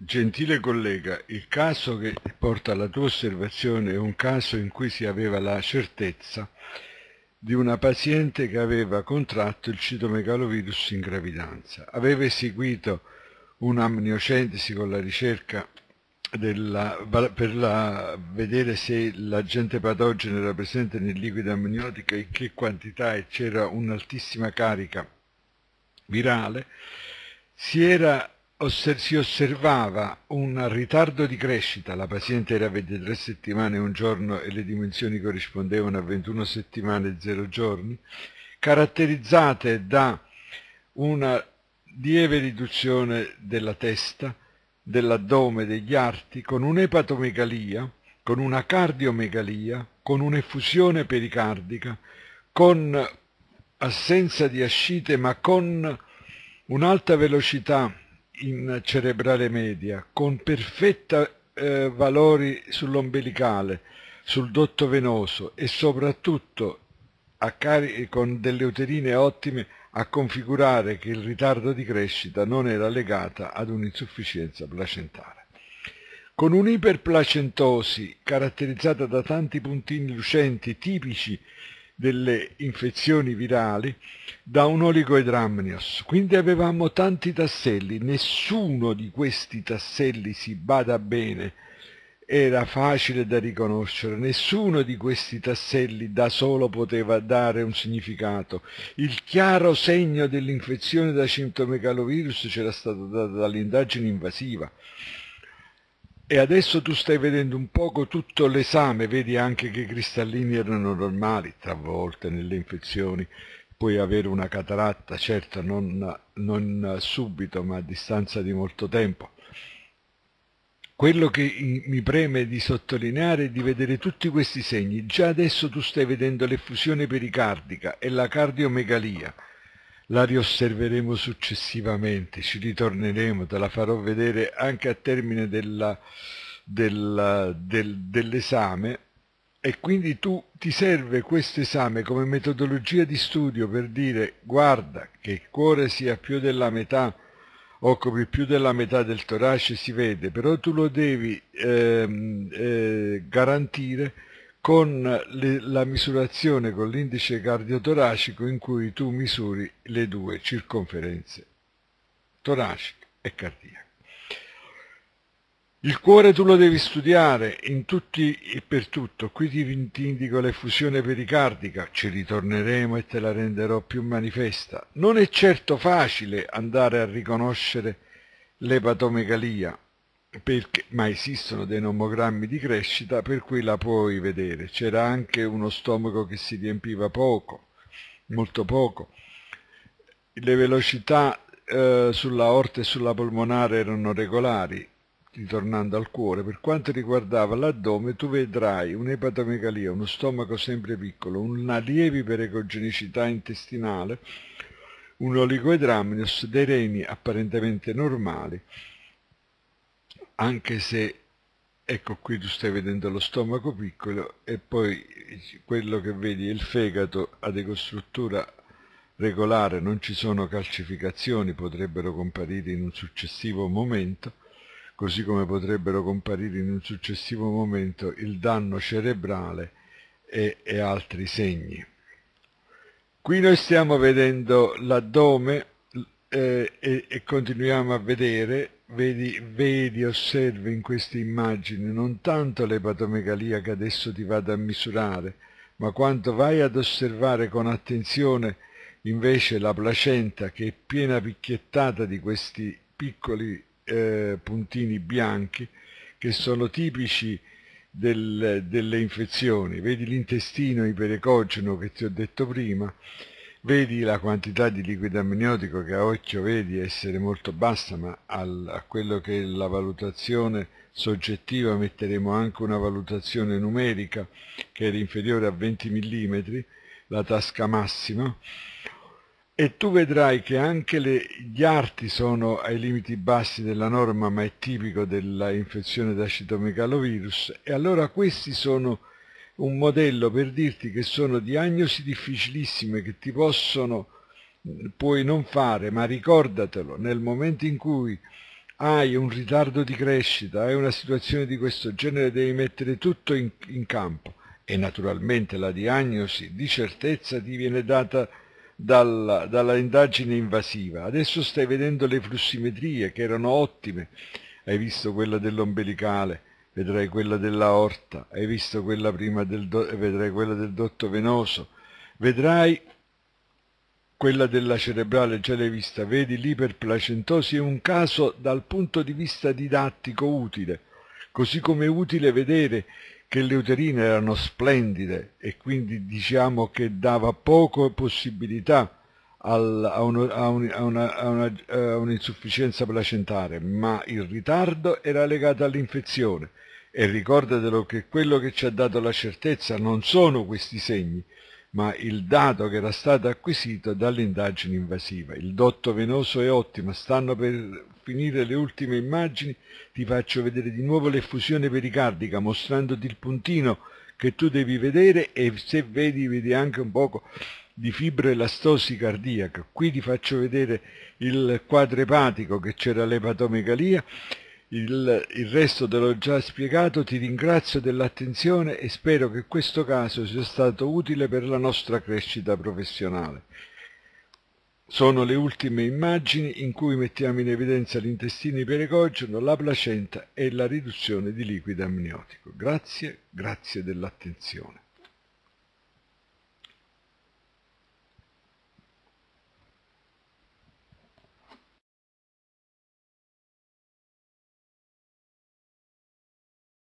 Gentile collega, il caso che porta alla tua osservazione è un caso in cui si aveva la certezza di una paziente che aveva contratto il citomegalovirus in gravidanza. Aveva eseguito un'amniocentesi con la ricerca della, per la, vedere se l'agente patogeno era presente nel liquido amniotico e in che quantità e c'era un'altissima carica virale, si era osser si osservava un ritardo di crescita, la paziente era 23 settimane e un giorno e le dimensioni corrispondevano a 21 settimane e 0 giorni, caratterizzate da una lieve riduzione della testa, dell'addome, degli arti, con un'epatomegalia, con una cardiomegalia, con un'effusione pericardica, con assenza di ascite ma con un'alta velocità in cerebrale media, con perfetta eh, valori sull'ombelicale, sul dotto venoso e soprattutto con delle uterine ottime a configurare che il ritardo di crescita non era legato ad un'insufficienza placentare. Con un'iperplacentosi caratterizzata da tanti puntini lucenti tipici delle infezioni virali da un oligoidramnios. Quindi avevamo tanti tasselli, nessuno di questi tasselli si bada bene, era facile da riconoscere, nessuno di questi tasselli da solo poteva dare un significato. Il chiaro segno dell'infezione da centomegalovirus c'era stato dato dall'indagine invasiva. E adesso tu stai vedendo un poco tutto l'esame, vedi anche che i cristallini erano normali, talvolta nelle infezioni puoi avere una cataratta, certo non, non subito ma a distanza di molto tempo. Quello che mi preme di sottolineare è di vedere tutti questi segni. Già adesso tu stai vedendo l'effusione pericardica e la cardiomegalia la riosserveremo successivamente, ci ritorneremo, te la farò vedere anche a termine del, dell'esame e quindi tu ti serve questo esame come metodologia di studio per dire guarda che il cuore sia più della metà occupi più della metà del torace si vede però tu lo devi ehm, eh, garantire con le, la misurazione con l'indice cardiotoracico in cui tu misuri le due circonferenze, toraciche e cardiache. Il cuore tu lo devi studiare in tutti e per tutto, qui ti, ti indico l'effusione pericardica, ci ritorneremo e te la renderò più manifesta. Non è certo facile andare a riconoscere l'epatomegalia, perché, ma esistono dei nomogrammi di crescita per cui la puoi vedere. C'era anche uno stomaco che si riempiva poco, molto poco. Le velocità eh, sulla orte e sulla polmonare erano regolari, ritornando al cuore. Per quanto riguardava l'addome, tu vedrai un'epatomegalia, uno stomaco sempre piccolo, una lieve iperecogenicità intestinale, un oligoedramnios, dei reni apparentemente normali, anche se ecco qui tu stai vedendo lo stomaco piccolo e poi quello che vedi è il fegato ha decostruttura regolare, non ci sono calcificazioni, potrebbero comparire in un successivo momento, così come potrebbero comparire in un successivo momento il danno cerebrale e, e altri segni. Qui noi stiamo vedendo l'addome eh, e, e continuiamo a vedere Vedi, vedi, osservi in queste immagini non tanto l'epatomegalia che adesso ti vado a misurare, ma quanto vai ad osservare con attenzione invece la placenta che è piena picchiettata di questi piccoli eh, puntini bianchi che sono tipici del, delle infezioni. Vedi l'intestino iperecogeno che ti ho detto prima, Vedi la quantità di liquido amniotico che a occhio vedi essere molto bassa, ma al, a quello che è la valutazione soggettiva metteremo anche una valutazione numerica che era inferiore a 20 mm, la tasca massima, e tu vedrai che anche le, gli arti sono ai limiti bassi della norma, ma è tipico dell'infezione infezione da citomegalovirus, e allora questi sono un modello per dirti che sono diagnosi difficilissime che ti possono, eh, puoi non fare, ma ricordatelo, nel momento in cui hai un ritardo di crescita, hai una situazione di questo genere, devi mettere tutto in, in campo e naturalmente la diagnosi di certezza ti viene data dalla, dalla indagine invasiva. Adesso stai vedendo le flussimetrie che erano ottime, hai visto quella dell'ombelicale, vedrai quella della dell'aorta, hai visto quella prima del do, vedrai quella del dotto venoso, vedrai quella della cerebrale, già l'hai vista, vedi l'iperplacentosi è un caso dal punto di vista didattico utile, così come è utile vedere che le uterine erano splendide e quindi diciamo che dava poco possibilità al, a, un, a, un, a, una, a un'insufficienza placentare, ma il ritardo era legato all'infezione e ricordatelo che quello che ci ha dato la certezza non sono questi segni, ma il dato che era stato acquisito dall'indagine invasiva. Il dotto venoso è ottimo, stanno per finire le ultime immagini, ti faccio vedere di nuovo l'effusione pericardica mostrandoti il puntino che tu devi vedere e se vedi vedi anche un poco di fibroelastosi cardiaca. Qui ti faccio vedere il quadro epatico che c'era l'epatomegalia il, il resto te l'ho già spiegato, ti ringrazio dell'attenzione e spero che questo caso sia stato utile per la nostra crescita professionale. Sono le ultime immagini in cui mettiamo in evidenza l'intestino ipericogeno, la placenta e la riduzione di liquido amniotico. Grazie, grazie dell'attenzione.